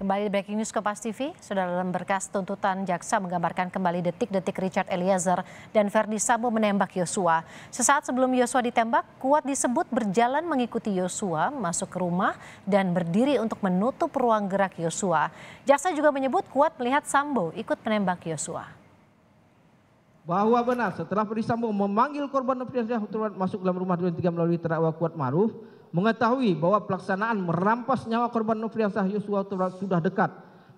Kembali di Breaking News Kompas TV, sudah dalam berkas tuntutan jaksa menggambarkan kembali detik-detik Richard Eliezer dan Verdi Sambo menembak Yosua. Sesaat sebelum Yosua ditembak, Kuat disebut berjalan mengikuti Yosua masuk ke rumah dan berdiri untuk menutup ruang gerak Yosua. Jaksa juga menyebut Kuat melihat Sambo ikut menembak Yosua bahwa benar setelah Perdisambo memanggil korban Nofriansyah Hutabarat masuk dalam rumah duren tiga melalui terdakwa kuat maruf mengetahui bahwa pelaksanaan merampas nyawa korban Nofriansyah Yosua sudah dekat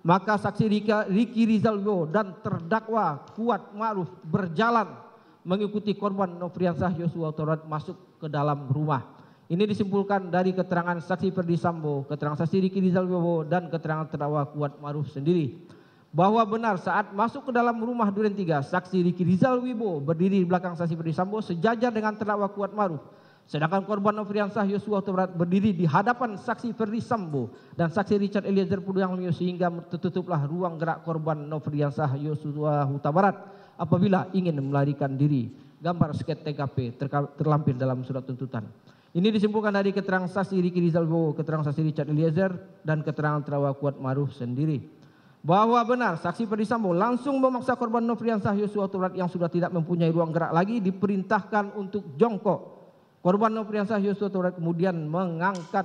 maka saksi Rika, Riki Yowo dan terdakwa kuat maruf berjalan mengikuti korban Nofriansyah Yosua masuk ke dalam rumah ini disimpulkan dari keterangan saksi Perdisambo keterangan saksi Riki Rizal Yowo dan keterangan terdakwa kuat maruf sendiri bahwa benar saat masuk ke dalam rumah Duren tiga saksi Riki Rizal Wibowo berdiri di belakang saksi Ferdi Sambo sejajar dengan terdakwa Kuat Maruf. Sedangkan korban Nofriansah Yosua Barat berdiri di hadapan saksi Ferdi Sambo dan saksi Richard Eliezer Pudiang Lumiu sehingga tertutuplah ruang gerak korban Nofriansah Yosua Huta Barat apabila ingin melarikan diri. Gambar sket TKP terlampir dalam surat tuntutan. Ini disimpulkan dari keterangan saksi Riki Rizal Wibowo, keterangan saksi Richard Eliezer dan keterangan terawak Kuat Maruf sendiri bahwa benar saksi Perdisambo langsung memaksa korban Nofriansah Yosua Turat yang sudah tidak mempunyai ruang gerak lagi diperintahkan untuk jongkok. Korban Nofriansah Yosua Turat kemudian mengangkat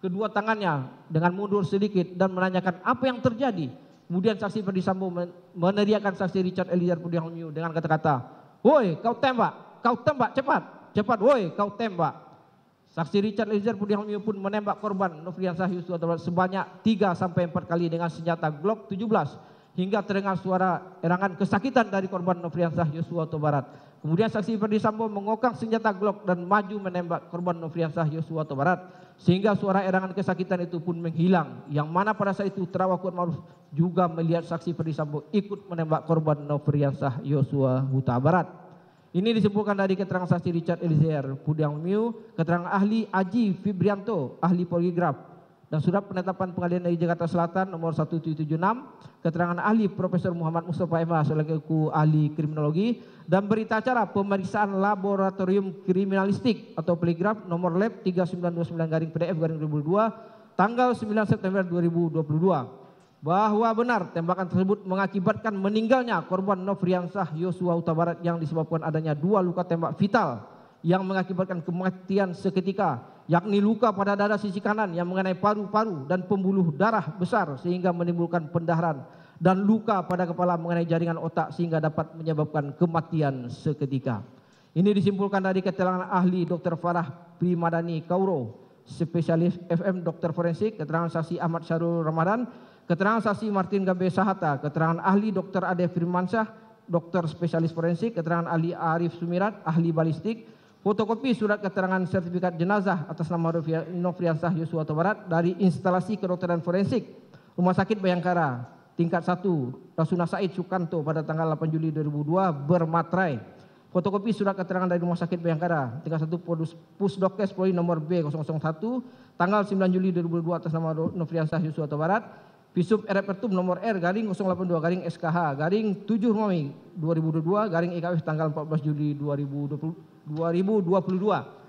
kedua tangannya dengan mundur sedikit dan menanyakan apa yang terjadi. Kemudian saksi Perdisambo meneriakkan saksi Richard Eliezer Pudihalmiu dengan kata-kata, "Woi, kau tembak, kau tembak cepat, cepat woi, kau tembak." Saksi Richard Eliezer Budiang Lumiu pun menembak korban Nofriansah Yusuf sebanyak 3 sampai 4 kali dengan senjata Glock 17 hingga terdengar suara erangan kesakitan dari korban Nofriansah Yosua Barat. Kemudian saksi Ferdi Sambo mengokang senjata Glock dan maju menembak korban Nofriansah Yosua Barat sehingga suara erangan kesakitan itu pun menghilang. Yang mana pada saat itu terawak Kuat Maruf juga melihat saksi Ferdi Sambo ikut menembak korban Nofriansah Yosua Huta Barat. Ini disebutkan dari keterangan saksi Richard Eliezer Pudiang Miu, keterangan ahli Aji Fibrianto, ahli poligraf, dan surat penetapan pengadilan dari Jakarta Selatan nomor 1776, keterangan ahli Profesor Muhammad Mustafa Ema selaku ahli kriminologi, dan berita acara pemeriksaan laboratorium kriminalistik atau poligraf nomor lab 3929 garing PDF garing 2002 tanggal 9 September 2022 bahwa benar tembakan tersebut mengakibatkan meninggalnya korban Nofriansah Yosua Utabarat yang disebabkan adanya dua luka tembak vital yang mengakibatkan kematian seketika yakni luka pada dada sisi kanan yang mengenai paru-paru dan pembuluh darah besar sehingga menimbulkan pendarahan dan luka pada kepala mengenai jaringan otak sehingga dapat menyebabkan kematian seketika. Ini disimpulkan dari keterangan ahli Dr. Farah Primadani Kauro spesialis FM dokter forensik, keterangan saksi Ahmad Syarul Ramadan, keterangan saksi Martin Gabe Sahata, keterangan ahli dokter Ade Firmansyah, dokter spesialis forensik, keterangan ahli Arif Sumirat, ahli balistik, fotokopi surat keterangan sertifikat jenazah atas nama Nofriansah Yosua Barat dari instalasi kedokteran forensik Rumah Sakit Bayangkara tingkat 1 Rasuna Said Sukanto pada tanggal 8 Juli 2002 bermaterai Fotokopi surat keterangan dari Rumah Sakit Bayangkara 31 Pusdokes Polri nomor B001 tanggal 9 Juli 2002 atas nama Nofriansah Yusuf Barat Visum Repertum nomor R garing 082 garing SKH garing 7 Mei 2022 garing EKW tanggal 14 Juli 2020, 2022